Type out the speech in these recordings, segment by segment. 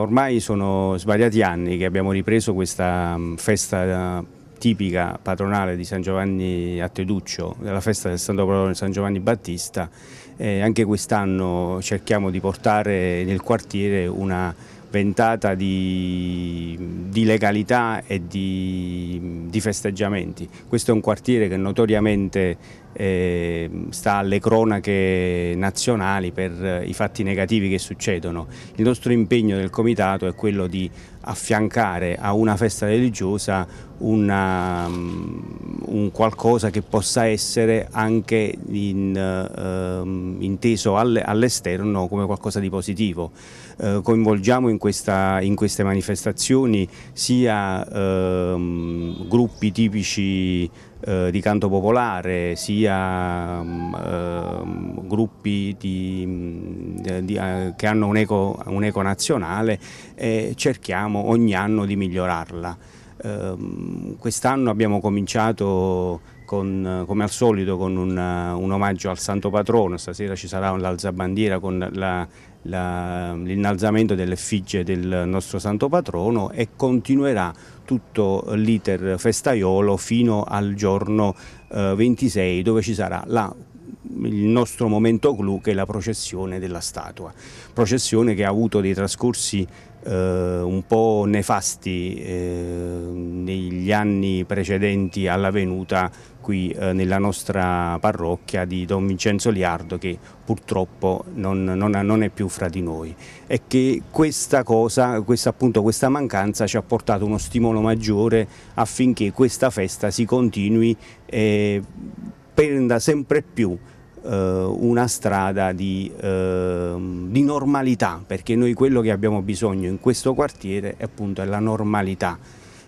Ormai sono svariati anni che abbiamo ripreso questa mm, festa eh, tipica patronale di San Giovanni a Teduccio, della festa del Santo Patrono di San Giovanni Battista e anche quest'anno cerchiamo di portare nel quartiere una ventata di, di legalità e di di festeggiamenti. Questo è un quartiere che notoriamente eh, sta alle cronache nazionali per eh, i fatti negativi che succedono. Il nostro impegno del Comitato è quello di affiancare a una festa religiosa una, mm, un qualcosa che possa essere anche in, eh, inteso all'esterno come qualcosa di positivo. Eh, coinvolgiamo in, questa, in, queste manifestazioni sia eh, gruppi tipici eh, di canto popolare, sia mh, mm, ehm, gruppi di, mm, di, uh, che hanno un'eco un nazionale e cerchiamo ogni anno di migliorarla. Ehm, quest'anno abbiamo cominciato con, come al solito con un, uh, un, omaggio al Santo Patrono, stasera ci sarà l'alzabandiera con l'innalzamento dell'effigie del nostro Santo Patrono e continuerà tutto l'iter festaiolo fino al giorno eh, uh, 26 dove ci sarà la il nostro momento clou che è la processione della statua, processione che ha avuto dei trascorsi eh, un po' nefasti eh, negli anni precedenti alla venuta qui eh, nella nostra parrocchia di Don Vincenzo Liardo che purtroppo non, non, non, è più fra di noi e che questa cosa, questa, appunto, questa mancanza ci ha portato uno stimolo maggiore affinché questa festa si continui e prenda sempre più eh, una strada di, eh, di, normalità, perché noi quello che abbiamo bisogno in questo quartiere è appunto la normalità.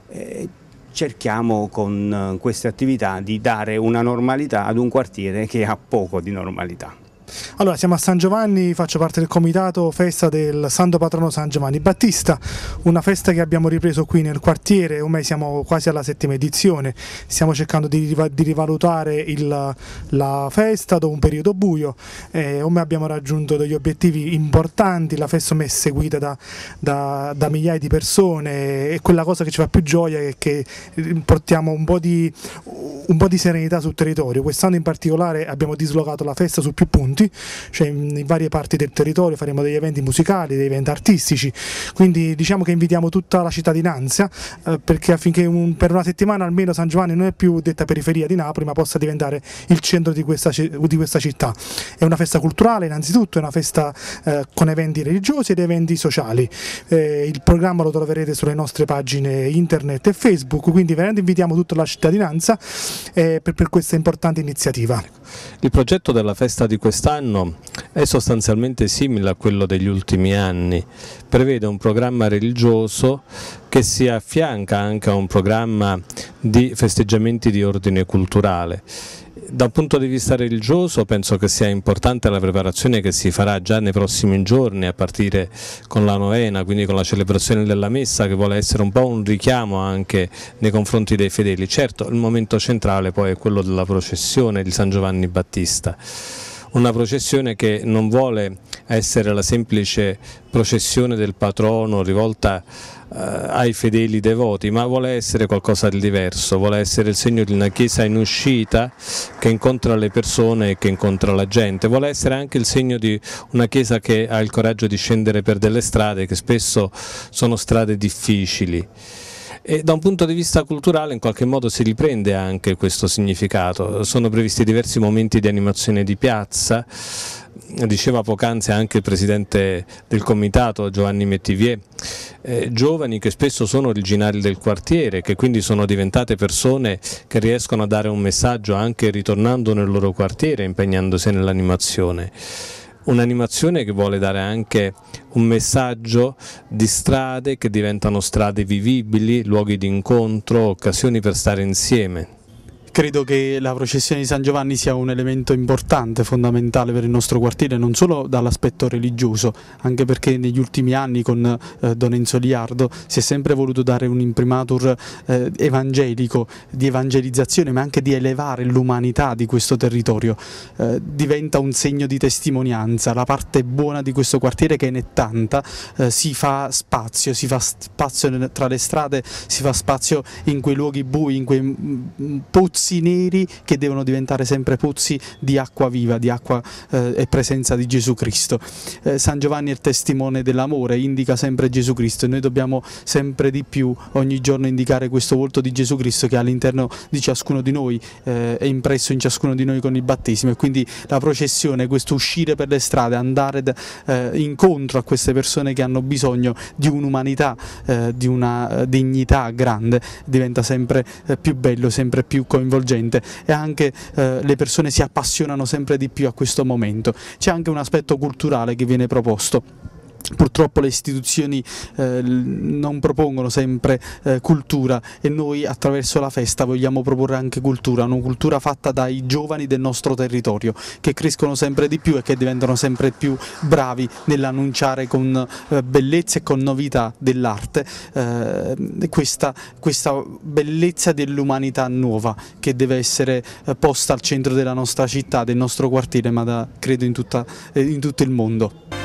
Eh, cerchiamo con eh, queste attività di dare una normalità ad un quartiere che ha poco di normalità. Allora, siamo a San Giovanni, faccio parte del comitato festa del Santo Patrono San Giovanni Battista, una festa che abbiamo ripreso qui nel quartiere, ormai siamo quasi alla settima edizione, stiamo cercando di, di rivalutare il, la festa dopo un periodo buio, eh, ormai abbiamo raggiunto degli obiettivi importanti, la festa ormai è seguita da, da, da, migliaia di persone e quella cosa che ci fa più gioia è che eh, portiamo un po' di un po' di serenità sul territorio. Quest'anno in particolare abbiamo dislocato la festa su più punti, cioè in, varie parti del territorio faremo degli eventi musicali, degli eventi artistici, quindi diciamo che invitiamo tutta la cittadinanza eh, perché affinché un, per una settimana almeno San Giovanni non è più detta periferia di Napoli ma possa diventare il centro di questa, di questa città. È una festa culturale innanzitutto, è una festa eh, con eventi religiosi ed eventi sociali. Eh, il programma lo troverete sulle nostre pagine internet e Facebook, quindi veramente invitiamo tutta la cittadinanza eh, per, per, questa importante iniziativa. Il progetto della festa di quest'anno è sostanzialmente simile a quello degli ultimi anni, prevede un programma religioso che si affianca anche a un programma di festeggiamenti di ordine culturale dal punto di vista religioso penso che sia importante la preparazione che si farà già nei prossimi giorni a partire con la novena, quindi con la celebrazione della messa che vuole essere un po' un richiamo anche nei confronti dei fedeli. Certo il momento centrale poi è quello della processione di San Giovanni Battista una processione che non vuole essere la semplice processione del patrono rivolta eh, ai fedeli devoti, ma vuole essere qualcosa di diverso, vuole essere il segno di una chiesa in uscita che incontra le persone e che incontra la gente, vuole essere anche il segno di una chiesa che ha il coraggio di scendere per delle strade che spesso sono strade difficili. E da un punto di vista culturale in qualche modo si riprende anche questo significato, sono previsti diversi momenti di animazione di piazza, diceva poc'anzi anche il presidente del comitato Giovanni Mettivier, eh, giovani che spesso sono originari del quartiere, che quindi sono diventate persone che riescono a dare un messaggio anche ritornando nel loro quartiere, impegnandosi nell'animazione un'animazione che vuole dare anche un messaggio di strade che diventano strade vivibili, luoghi di incontro, occasioni per stare insieme. Credo che la processione di San Giovanni sia un elemento importante, fondamentale per il nostro quartiere, non solo dall'aspetto religioso, anche perché negli ultimi anni con eh, Don Enzo Liardo si è sempre voluto dare un imprimatur eh, evangelico, di evangelizzazione, ma anche di elevare l'umanità di questo territorio. Eh, diventa un segno di testimonianza, la parte buona di questo quartiere che ne è tanta, eh, si fa spazio, si fa spazio tra le strade, si fa spazio in quei luoghi bui, in quei mm, mm, pozzi puzzi neri che devono diventare sempre puzzi di acqua viva, di acqua eh, e presenza di Gesù Cristo. Eh, San Giovanni è il testimone dell'amore, indica sempre Gesù Cristo e noi dobbiamo sempre di più ogni giorno indicare questo volto di Gesù Cristo che all'interno di ciascuno di noi eh, è impresso in ciascuno di noi con il battesimo e quindi la processione, questo uscire per le strade, andare eh, incontro a queste persone che hanno bisogno di un'umanità, eh, di una eh, dignità grande, diventa sempre più bello, sempre più coinvolto coinvolgente e anche eh, le persone si appassionano sempre di più a questo momento. C'è anche un aspetto culturale che viene proposto purtroppo le istituzioni eh, non propongono sempre eh, cultura e noi attraverso la festa vogliamo proporre anche cultura, una cultura fatta dai giovani del nostro territorio che crescono sempre di più e che diventano sempre più bravi nell'annunciare con eh, bellezza e con novità dell'arte eh, questa, questa, bellezza dell'umanità nuova che deve essere eh, posta al centro della nostra città, del nostro quartiere ma da, credo in, tutta, eh, in tutto il mondo.